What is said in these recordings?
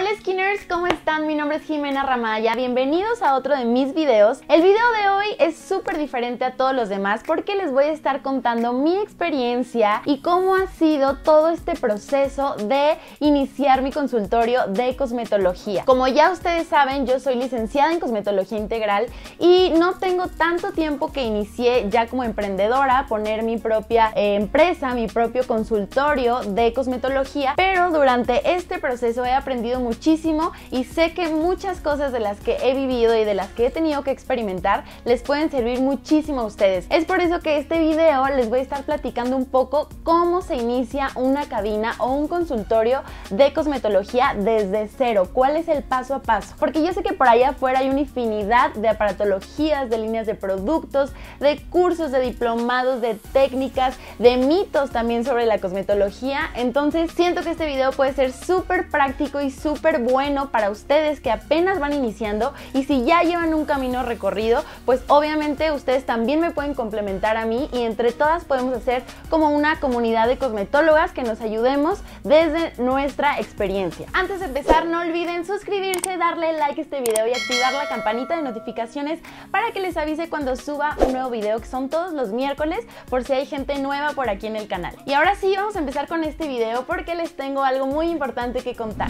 Hola Skinners, ¿cómo están? Mi nombre es Jimena Ramaya, bienvenidos a otro de mis videos. El video de hoy es súper diferente a todos los demás porque les voy a estar contando mi experiencia y cómo ha sido todo este proceso de iniciar mi consultorio de cosmetología. Como ya ustedes saben, yo soy licenciada en cosmetología integral y no tengo tanto tiempo que inicié ya como emprendedora poner mi propia eh, empresa, mi propio consultorio de cosmetología, pero durante este proceso he aprendido mucho muchísimo y sé que muchas cosas de las que he vivido y de las que he tenido que experimentar les pueden servir muchísimo a ustedes. Es por eso que este video les voy a estar platicando un poco cómo se inicia una cabina o un consultorio de cosmetología desde cero, cuál es el paso a paso. Porque yo sé que por allá afuera hay una infinidad de aparatologías, de líneas de productos, de cursos, de diplomados, de técnicas, de mitos también sobre la cosmetología. Entonces siento que este video puede ser súper práctico y súper bueno para ustedes que apenas van iniciando y si ya llevan un camino recorrido, pues obviamente ustedes también me pueden complementar a mí y entre todas podemos hacer como una comunidad de cosmetólogas que nos ayudemos desde nuestra experiencia. Antes de empezar, no olviden suscribirse, darle like a este video y activar la campanita de notificaciones para que les avise cuando suba un nuevo video que son todos los miércoles por si hay gente nueva por aquí en el canal. Y ahora sí, vamos a empezar con este video porque les tengo algo muy importante que contar.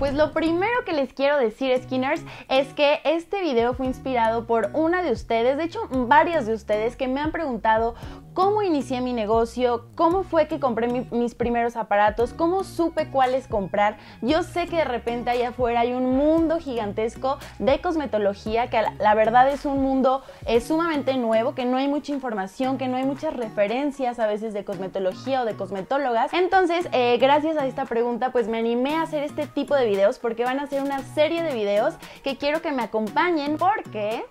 pues lo primero que les quiero decir, Skinners, es que este video fue inspirado por una de ustedes, de hecho varios de ustedes que me han preguntado cómo inicié mi negocio, cómo fue que compré mis primeros aparatos, cómo supe cuáles comprar. Yo sé que de repente allá afuera hay un mundo gigantesco de cosmetología que la verdad es un mundo eh, sumamente nuevo, que no hay mucha información, que no hay muchas referencias a veces de cosmetología o de cosmetólogas. Entonces, eh, gracias a esta pregunta, pues me animé a hacer este tipo de videos porque van a ser una serie de videos que quiero que me acompañen porque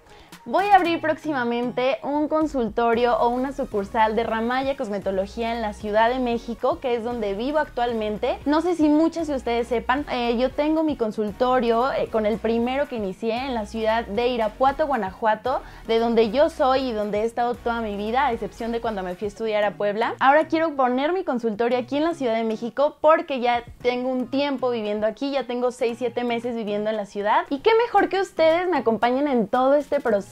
Voy a abrir próximamente un consultorio o una sucursal de Ramaya Cosmetología en la Ciudad de México, que es donde vivo actualmente. No sé si muchas de ustedes sepan, eh, yo tengo mi consultorio eh, con el primero que inicié en la ciudad de Irapuato, Guanajuato, de donde yo soy y donde he estado toda mi vida, a excepción de cuando me fui a estudiar a Puebla. Ahora quiero poner mi consultorio aquí en la Ciudad de México porque ya tengo un tiempo viviendo aquí, ya tengo 6-7 meses viviendo en la ciudad. Y qué mejor que ustedes me acompañen en todo este proceso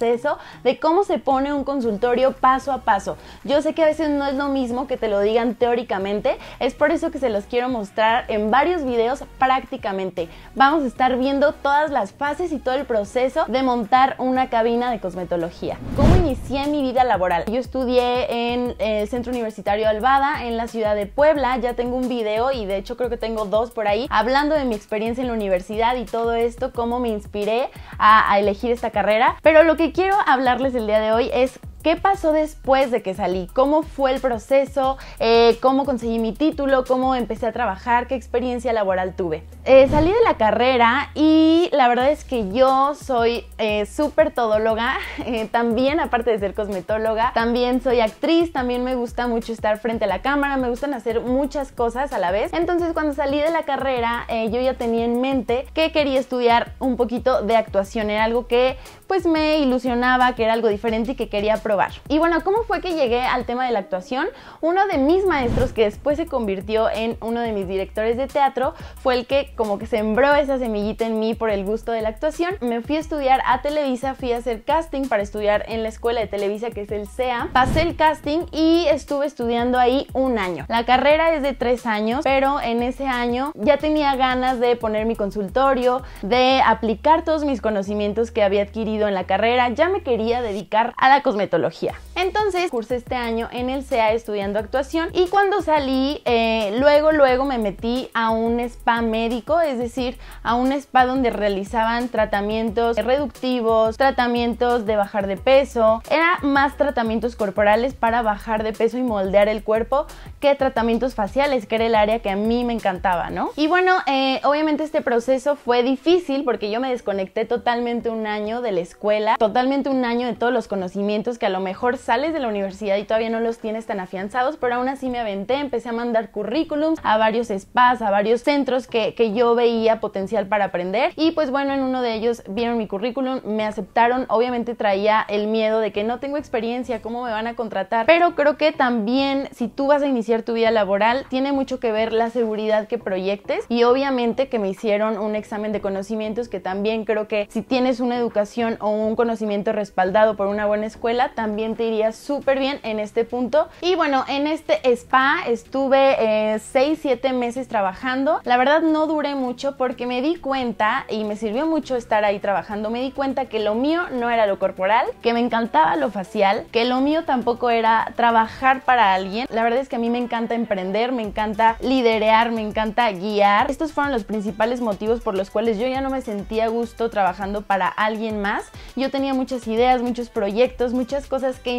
de cómo se pone un consultorio paso a paso. Yo sé que a veces no es lo mismo que te lo digan teóricamente, es por eso que se los quiero mostrar en varios videos prácticamente. Vamos a estar viendo todas las fases y todo el proceso de montar una cabina de cosmetología. ¿Cómo inicié mi vida laboral? Yo estudié en eh, el Centro Universitario Alvada en la ciudad de Puebla, ya tengo un video y de hecho creo que tengo dos por ahí, hablando de mi experiencia en la universidad y todo esto, cómo me inspiré a, a elegir esta carrera, pero lo que quiero hablarles el día de hoy es qué pasó después de que salí, cómo fue el proceso, eh, cómo conseguí mi título, cómo empecé a trabajar, qué experiencia laboral tuve. Eh, salí de la carrera y la verdad es que yo soy eh, súper todóloga, también aparte de ser cosmetóloga, también soy actriz, también me gusta mucho estar frente a la cámara, me gustan hacer muchas cosas a la vez. Entonces cuando salí de la carrera yo ya tenía en mente que quería estudiar un poquito de actuación, era algo que pues me ilusionaba, que era algo diferente y que quería probar. Y bueno, ¿cómo fue que llegué al tema de la actuación? Uno de mis maestros que después se convirtió en uno de mis directores de teatro fue el que como que sembró esa semillita en mí por el gusto de la actuación. Me fui a estudiar a Televisa, fui a hacer casting para estudiar en la escuela de Televisa que es el sea Pasé el casting y estuve estudiando ahí un año. La carrera es de tres años, pero en ese año ya tenía ganas de poner mi consultorio, de aplicar todos mis conocimientos que había adquirido en la carrera, ya me quería dedicar a la cosmetología. Entonces cursé este año en el CEA estudiando actuación y cuando salí, eh, luego, luego me metí a un spa médico, es decir, a un spa donde realizaban tratamientos reductivos, tratamientos de bajar de peso, era más tratamientos corporales para bajar de peso y moldear el cuerpo que tratamientos faciales, que era el área que a mí me encantaba, ¿no? Y bueno, eh, obviamente este proceso fue difícil porque yo me desconecté totalmente un año de la escuela, totalmente un año de todos los conocimientos que a lo mejor sales de la universidad y todavía no los tienes tan afianzados, pero aún así me aventé, empecé a mandar currículums a varios spas, a varios centros que, que yo veía potencial para aprender y pues bueno, en uno de ellos vieron mi currículum, me aceptaron, obviamente traía el miedo de que no tengo experiencia, cómo me van a contratar, pero creo que también si tú vas a iniciar tu vida laboral, tiene mucho que ver la seguridad que proyectes y obviamente que me hicieron un examen de conocimientos que también creo que si tienes una educación o un conocimiento respaldado por una buena escuela, también te iría súper bien en este punto. Y bueno, en este spa estuve 6-7 eh, meses trabajando. La verdad no duré mucho porque me di cuenta y me sirvió mucho estar ahí trabajando. Me di cuenta que lo mío no era lo corporal, que me encantaba lo facial, que lo mío tampoco era trabajar para alguien. La verdad es que a mí me encanta emprender, me encanta liderear, me encanta guiar. Estos fueron los principales motivos por los cuales yo ya no me sentía a gusto trabajando para alguien más. Yo tenía muchas ideas, muchos proyectos, muchas cosas que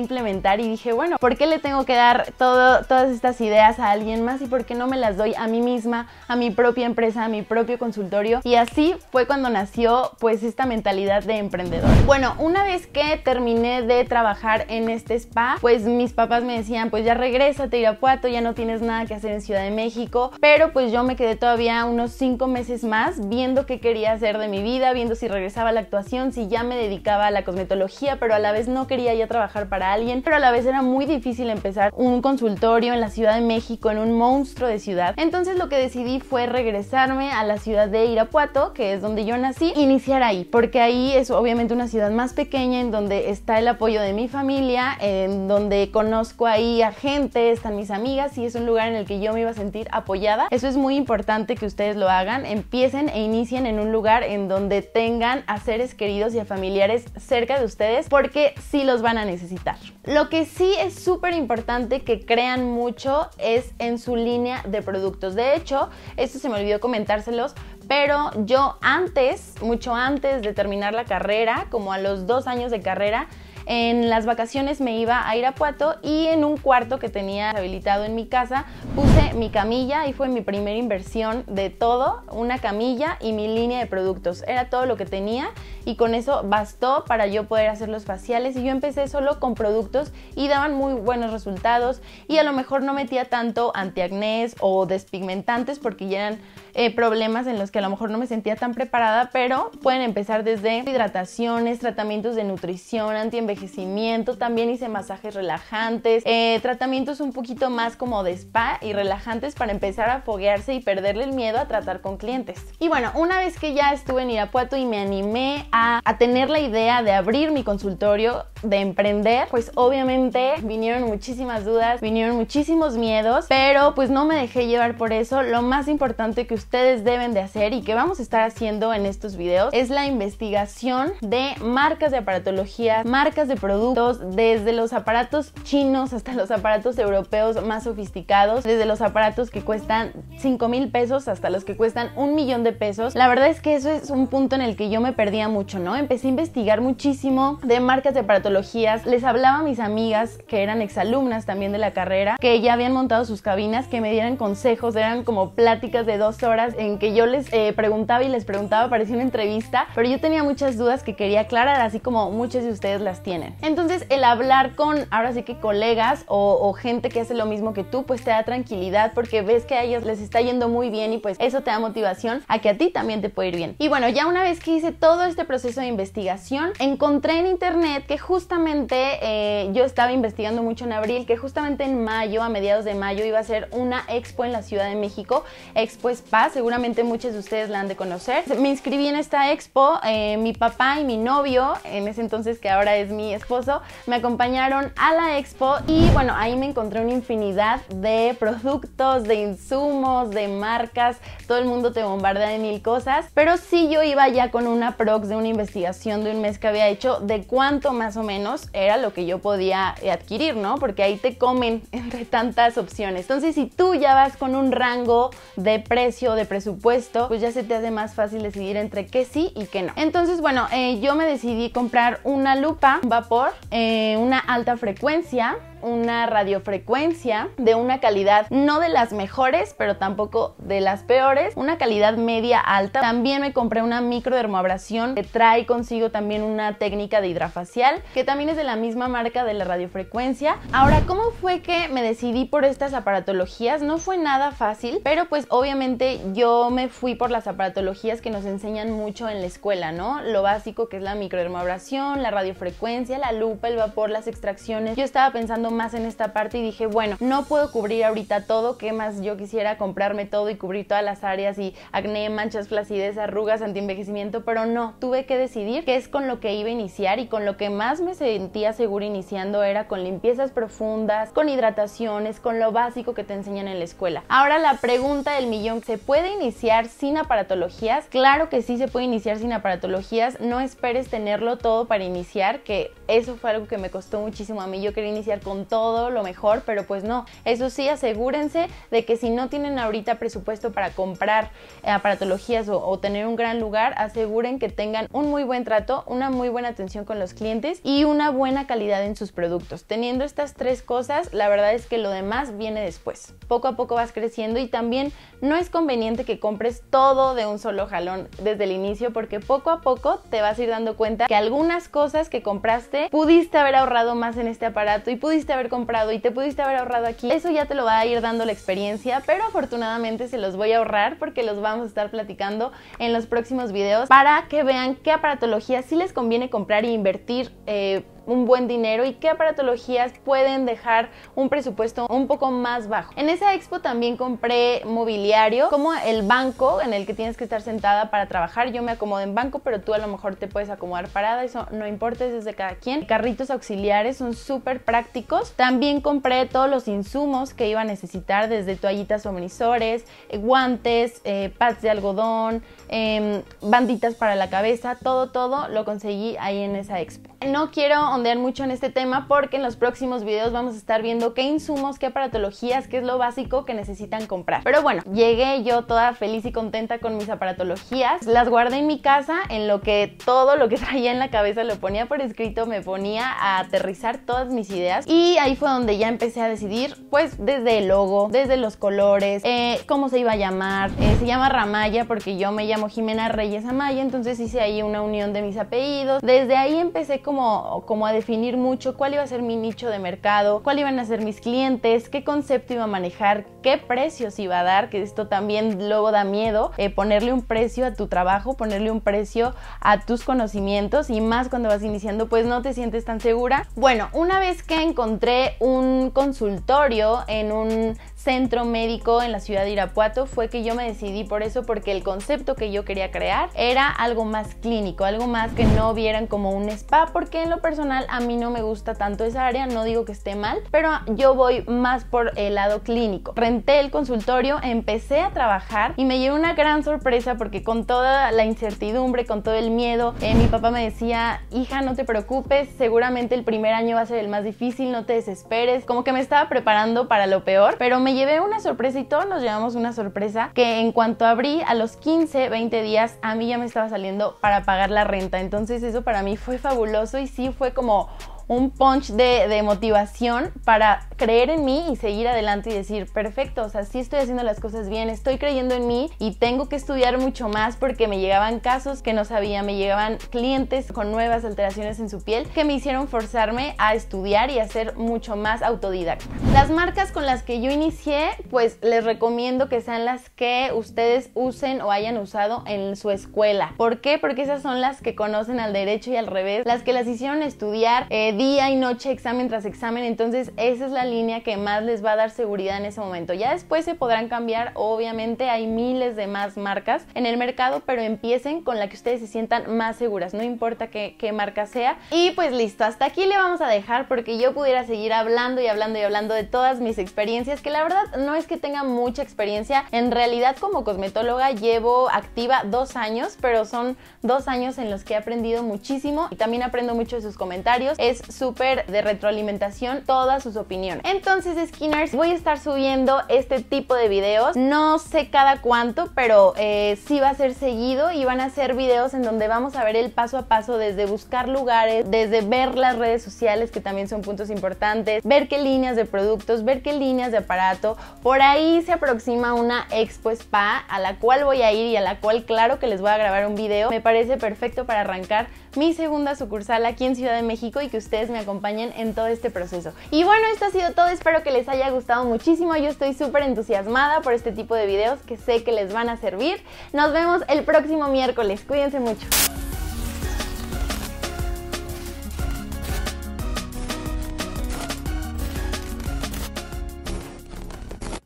y dije, bueno, ¿por qué le tengo que dar todo, todas estas ideas a alguien más y por qué no me las doy a mí misma, a mi propia empresa, a mi propio consultorio? Y así fue cuando nació pues esta mentalidad de emprendedor. Bueno, una vez que terminé de trabajar en este spa, pues mis papás me decían, pues ya regresa, a Irapuato, ya no tienes nada que hacer en Ciudad de México, pero pues yo me quedé todavía unos cinco meses más viendo qué quería hacer de mi vida, viendo si regresaba a la actuación, si ya me dedicaba a la cosmetología, pero a la vez no quería ya trabajar para pero a la vez era muy difícil empezar un consultorio en la Ciudad de México, en un monstruo de ciudad. Entonces lo que decidí fue regresarme a la ciudad de Irapuato, que es donde yo nací, e iniciar ahí, porque ahí es obviamente una ciudad más pequeña en donde está el apoyo de mi familia, en donde conozco ahí a gente, están mis amigas y es un lugar en el que yo me iba a sentir apoyada. Eso es muy importante que ustedes lo hagan, empiecen e inicien en un lugar en donde tengan a seres queridos y a familiares cerca de ustedes porque sí los van a necesitar. Lo que sí es súper importante que crean mucho es en su línea de productos. De hecho, esto se me olvidó comentárselos, pero yo antes, mucho antes de terminar la carrera, como a los dos años de carrera, en las vacaciones me iba a Irapuato y en un cuarto que tenía habilitado en mi casa puse mi camilla y fue mi primera inversión de todo, una camilla y mi línea de productos. Era todo lo que tenía y con eso bastó para yo poder hacer los faciales y yo empecé solo con productos y daban muy buenos resultados y a lo mejor no metía tanto antiacnés o despigmentantes porque ya eran eh, problemas en los que a lo mejor no me sentía tan preparada, pero pueden empezar desde hidrataciones, tratamientos de nutrición, antienvejecimiento, también hice masajes relajantes, eh, tratamientos un poquito más como de spa y relajantes para empezar a foguearse y perderle el miedo a tratar con clientes. Y bueno, una vez que ya estuve en Irapuato y me animé a, a tener la idea de abrir mi consultorio, de emprender, pues obviamente vinieron muchísimas dudas, vinieron muchísimos miedos, pero pues no me dejé llevar por eso. Lo más importante que ustedes deben de hacer y que vamos a estar haciendo en estos videos es la investigación de marcas de aparatología, marcas de productos, desde los aparatos chinos hasta los aparatos europeos más sofisticados, desde los aparatos que cuestan 5 mil pesos hasta los que cuestan un millón de pesos. La verdad es que eso es un punto en el que yo me perdía mucho, ¿no? Empecé a investigar muchísimo de marcas de aparatologías, les hablaba a mis amigas que eran exalumnas también de la carrera, que ya habían montado sus cabinas, que me dieran consejos, eran como pláticas de dos horas en que yo les eh, preguntaba y les preguntaba, parecía una entrevista, pero yo tenía muchas dudas que quería aclarar, así como muchos de ustedes las tienen. Entonces, el hablar con, ahora sí que colegas o, gente que hace lo mismo que tú, pues te da tranquilidad porque ves que a ellos les está yendo muy bien y pues eso te da motivación a que a ti también te puede ir bien. Y bueno, ya una vez que hice todo este proceso de investigación, encontré en internet que justamente eh, yo estaba investigando mucho en abril, que justamente en mayo, a mediados de mayo, iba a ser una expo en la Ciudad de México, Expo seguramente muchos de ustedes la han de conocer. Me inscribí en esta expo, eh, mi papá y mi novio, en ese entonces que ahora es mi esposo, me acompañaron a la expo y bueno, ahí me encontré una infinidad de productos, de insumos, de marcas, todo el mundo te bombardea de mil cosas, pero sí yo iba ya con una prox de una investigación de un mes que había hecho de cuánto más o menos era lo que yo podía eh, adquirir, ¿no? Porque ahí te comen entre tantas opciones. Entonces, si tú ya vas con un rango de precio, de presupuesto, pues ya se te hace más fácil decidir entre que sí y que no. Entonces, bueno, eh, yo me decidí comprar una lupa, un vapor, eh, una alta frecuencia una radiofrecuencia de una calidad no de las mejores, pero tampoco de las peores, una calidad media alta. También me compré una microdermoabrasión que trae consigo también una técnica de hidrafacial que también es de la misma marca de la radiofrecuencia. Ahora, ¿cómo fue que me decidí por estas aparatologías? No fue nada fácil, pero pues obviamente yo me fui por las aparatologías que nos enseñan mucho en la escuela, ¿no? Lo básico que es la microdermoabrasión, la radiofrecuencia, la lupa, el vapor, las extracciones. Yo estaba pensando más en esta parte y dije, bueno, no puedo cubrir ahorita todo, ¿qué más yo quisiera comprarme todo y cubrir todas las áreas y acné, manchas, flacidez, arrugas, antienvejecimiento, pero no, tuve que decidir qué es con lo que iba a iniciar y con lo que más me sentía seguro iniciando era con limpiezas profundas, con hidrataciones, con lo básico que te enseñan en la escuela. Ahora la pregunta del millón, ¿se puede iniciar sin aparatologías? Claro que sí se puede iniciar sin aparatologías, no esperes tenerlo todo para iniciar, que eso fue algo que me costó muchísimo a mí, yo quería iniciar con todo lo mejor, pero pues no. Eso sí, asegúrense de que si no tienen ahorita presupuesto para comprar eh, aparatologías o tener un gran lugar, aseguren que tengan un muy buen trato, una muy buena atención con los clientes y una buena calidad en sus productos. Teniendo estas tres cosas, la verdad es que lo demás viene después. Poco a poco vas creciendo y también no es conveniente que compres todo de un solo jalón desde el inicio porque poco a poco te vas a ir dando cuenta que algunas cosas que compraste pudiste haber ahorrado más en este aparato y pudiste haber comprado y te pudiste haber ahorrado aquí, eso ya te lo va a ir dando la experiencia, pero afortunadamente se los voy a ahorrar porque los vamos a estar platicando en los próximos videos para que vean qué aparatología si les conviene comprar e invertir. Eh, un buen dinero y qué aparatologías pueden dejar un presupuesto un poco más bajo. En esa expo también compré mobiliario, como el banco en el que tienes que estar sentada para trabajar. Yo me acomodo en banco, pero tú a lo mejor te puedes acomodar parada, eso no importa, es de cada quien. Carritos auxiliares son súper prácticos. También compré todos los insumos que iba a necesitar, desde toallitas o omnisores, eh, guantes, eh, pads de algodón, em, banditas para la cabeza, todo, todo lo conseguí ahí en esa expo. No quiero mucho en este tema porque en los próximos videos vamos a estar viendo qué insumos, qué aparatologías, qué es lo básico que necesitan comprar. Pero bueno, llegué yo toda feliz y contenta con mis aparatologías. Las guardé en mi casa en lo que todo lo que traía en la cabeza lo ponía por escrito, me ponía a aterrizar todas mis ideas y ahí fue donde ya empecé a decidir pues desde el logo, desde los colores, eh, cómo se iba a llamar. Eh, se llama Ramaya porque yo me llamo Jimena Reyes Amaya, entonces hice ahí una unión de mis apellidos. Desde ahí empecé como a definir mucho cuál iba a ser mi nicho de mercado, cuál iban a ser mis clientes, qué concepto iba a manejar, qué precios iba a dar, que esto también luego da miedo, eh, ponerle un precio a tu trabajo, ponerle un precio a tus conocimientos y más cuando vas iniciando pues no te sientes tan segura. Bueno, una vez que encontré un consultorio en un centro médico en la ciudad de Irapuato fue que yo me decidí por eso porque el concepto que yo quería crear era algo más clínico, algo más que no vieran como un spa porque en lo personal a mí no me gusta tanto esa área, no digo que esté mal, pero yo voy más por el lado clínico. Renté el consultorio, empecé a trabajar y me dio una gran sorpresa porque con toda la incertidumbre, con todo el miedo, eh, mi papá me decía, hija, no te preocupes, seguramente el primer año va a ser el más difícil, no te desesperes, como que me estaba preparando para lo peor, pero me llevé una sorpresa y todos nos llevamos una sorpresa que en cuanto abrí a los 15, 20 días a mí ya me estaba saliendo para pagar la renta. Entonces eso para mí fue fabuloso y sí fue como un punch de, motivación para creer en mí y seguir adelante y decir, perfecto, o sea, sí estoy haciendo las cosas bien, estoy creyendo en mí y tengo que estudiar mucho más porque me llegaban casos que no sabía, me llegaban clientes con nuevas alteraciones en su piel que me hicieron forzarme a estudiar y a ser mucho más autodidacta. Las marcas con las que yo inicié, pues les recomiendo que sean las que ustedes usen o hayan usado en su escuela. ¿Por qué? Porque esas son las que conocen al derecho y al revés, las que las hicieron estudiar, eh, día y noche, examen tras examen, entonces esa es la línea que más les va a dar seguridad en ese momento. Ya después se podrán cambiar, obviamente hay miles de más marcas en el mercado, pero empiecen con la que ustedes se sientan más seguras, no importa qué, marca sea. Y pues listo, hasta aquí le vamos a dejar porque yo pudiera seguir hablando y hablando y hablando de todas mis experiencias, que la verdad no es que tenga mucha experiencia, en realidad como cosmetóloga llevo activa dos años, pero son dos años en los que he aprendido muchísimo y también aprendo mucho de sus comentarios. Es súper de retroalimentación todas sus opiniones. Entonces, Skinners, voy a estar subiendo este tipo de videos. No sé cada cuánto, pero eh, sí va a ser seguido y van a ser videos en donde vamos a ver el paso a paso desde buscar lugares, desde ver las redes sociales, que también son puntos importantes, ver qué líneas de productos, ver qué líneas de aparato. Por ahí se aproxima una expo spa a la cual voy a ir y a la cual claro que les voy a grabar un video. Me parece perfecto para arrancar mi segunda sucursal aquí en Ciudad de México y que usted me acompañen en todo este proceso. Y bueno, esto ha sido todo, espero que les haya gustado muchísimo, yo estoy súper entusiasmada por este tipo de videos que sé que les van a servir. Nos vemos el próximo miércoles, cuídense mucho.